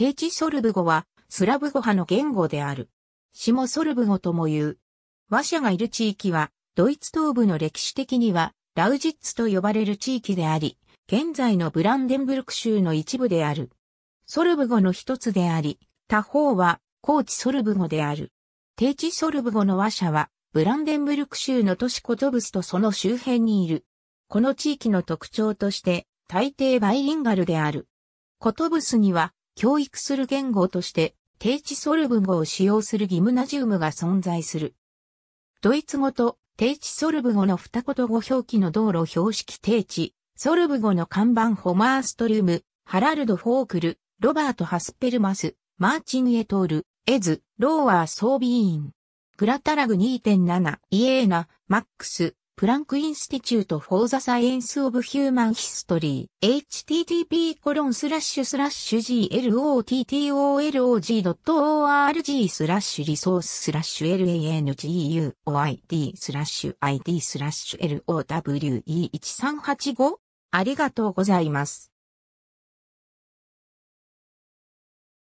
低地ソルブ語は、スラブ語派の言語である。下ソルブ語とも言う。和社がいる地域は、ドイツ東部の歴史的には、ラウジッツと呼ばれる地域であり、現在のブランデンブルク州の一部である。ソルブ語の一つであり、他方は、高地ソルブ語である。低地ソルブ語の和社は、ブランデンブルク州の都市コトブスとその周辺にいる。この地域の特徴として、大抵バイリンガルである。コトブスには教育する言語として、定置ソルブ語を使用するギムナジウムが存在する。ドイツ語と定置ソルブ語の二言語表記の道路標識定置、ソルブ語の看板ホマーストルム、ハラルド・フォークル、ロバート・ハスペルマス、マーチン・エトール、エズ、ローアー・ソービーン。グラタラグ2.7、イエーナ、マックス、プランクインスティチュート・フォー・ザ・サイエンス・オブ・ヒューマン・ヒストリー、http コロンスラッシュスラッシュ glottolog.org スラッシュリソーススラッシュ languoid スラッシュ id スラッシュ lowe1385 ありがとうございます。